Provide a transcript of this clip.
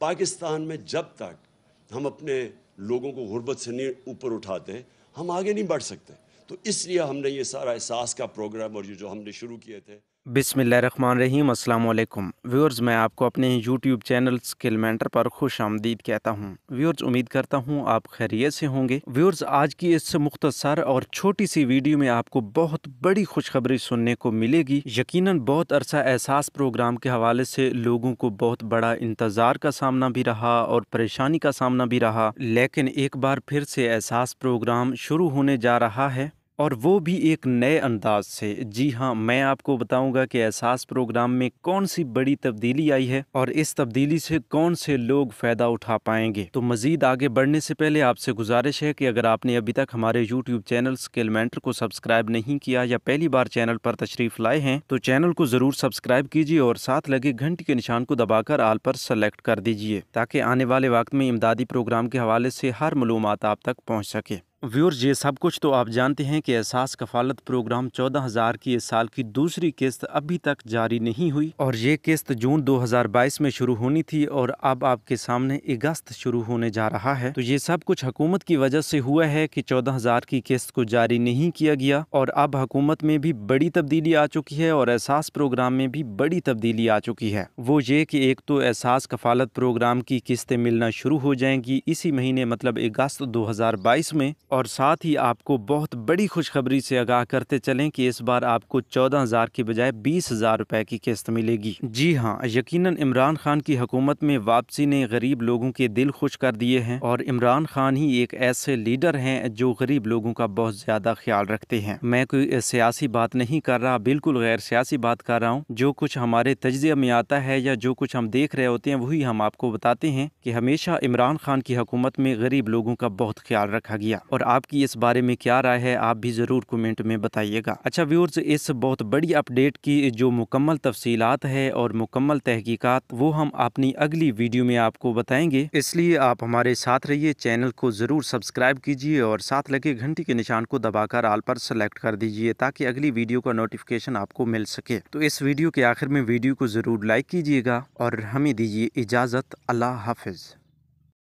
पाकिस्तान में जब तक हम अपने लोगों को गुर्बत से नहीं ऊपर उठाते हैं हम आगे नहीं बढ़ सकते तो इसलिए हमने ये सारा एहसास का प्रोग्राम और ये जो हमने शुरू किए थे बिसमीम अल्लाम व्यूअर्स मैं आपको अपने यूट्यूब चैनल स्किल मेंटर पर खुश आमदीद कहता हूँ व्यूअर्स उम्मीद करता हूँ आप खैरियत से होंगे व्यूअर्स आज की इस मुख्तसर और छोटी सी वीडियो में आपको बहुत बड़ी खुशखबरी सुनने को मिलेगी यकीनन बहुत अरसा एहसास प्रोग्राम के हवाले से लोगों को बहुत बड़ा इंतज़ार का सामना भी रहा और परेशानी का सामना भी रहा लेकिन एक बार फिर से एहसास प्रोग्राम शुरू होने जा रहा है और वो भी एक नए अंदाज से जी हाँ मैं आपको बताऊंगा कि एहसास प्रोग्राम में कौन सी बड़ी तब्दीली आई है और इस तब्दीली से कौन से लोग फ़ायदा उठा पाएंगे तो मज़ीद आगे बढ़ने से पहले आपसे गुजारिश है कि अगर आपने अभी तक हमारे यूट्यूब चैनल स्केलमेंटर मेंटर को सब्सक्राइब नहीं किया या पहली बार चैनल पर तशरीफ़ लाए हैं तो चैनल को ज़रूर सब्सक्राइब कीजिए और साथ लगे घंटी के निशान को दबाकर आल पर सेलेक्ट कर दीजिए ताकि आने वाले वक्त में इमदादी प्रोग्राम के हवाले से हर मलूम आप तक पहुँच सके व्यूर ये सब कुछ तो आप जानते हैं कि एहसास कफालत प्रोग्राम चौदह हज़ार की इस साल की दूसरी किस्त अभी तक जारी नहीं हुई और ये किस्त जून 2022 में शुरू होनी थी और अब आपके सामने अगस्त शुरू होने जा रहा है तो ये सब कुछ हुकूमत की वजह से हुआ है कि चौदह हज़ार की किस्त को जारी नहीं किया गया और अब हुकूमत में भी बड़ी तब्दीली आ चुकी है और एहसास प्रोग्राम में भी बड़ी तब्दीली आ चुकी है वो ये की एक तो एहसास कफालत प्रोग्राम की किस्तें मिलना शुरू हो जाएंगी इसी महीने मतलब अगस्त दो में और साथ ही आपको बहुत बड़ी खुशखबरी से आगाह करते चलें कि इस बार आपको चौदह हज़ार की बजाय बीस हज़ार रुपये की किस्त मिलेगी जी हाँ यकीनन इमरान खान की हुकूमत में वापसी ने गरीब लोगों के दिल खुश कर दिए हैं और इमरान खान ही एक ऐसे लीडर हैं जो गरीब लोगों का बहुत ज़्यादा ख्याल रखते हैं मैं कोई सियासी बात नहीं कर रहा बिल्कुल गैर सियासी बात कर रहा हूँ जो कुछ हमारे तजिए में आता है या जो कुछ हम देख रहे होते हैं वही हम आपको बताते हैं कि हमेशा इमरान खान की हुकूमत में गरीब लोगों का बहुत ख्याल रखा गया और आपकी इस बारे में क्या राय है आप भी ज़रूर कमेंट में बताइएगा अच्छा व्यूर्स इस बहुत बड़ी अपडेट की जो मुकम्मल तफसीलात है और मुकम्मल तहकीकात वो हम अपनी अगली वीडियो में आपको बताएंगे इसलिए आप हमारे साथ रहिए चैनल को ज़रूर सब्सक्राइब कीजिए और साथ लगे घंटी के निशान को दबाकर आल पर सेलेक्ट कर दीजिए ताकि अगली वीडियो का नोटिफिकेशन आपको मिल सके तो इस वीडियो के आखिर में वीडियो को ज़रूर लाइक कीजिएगा और हमें दीजिए इजाज़त अल्लाह हाफिज़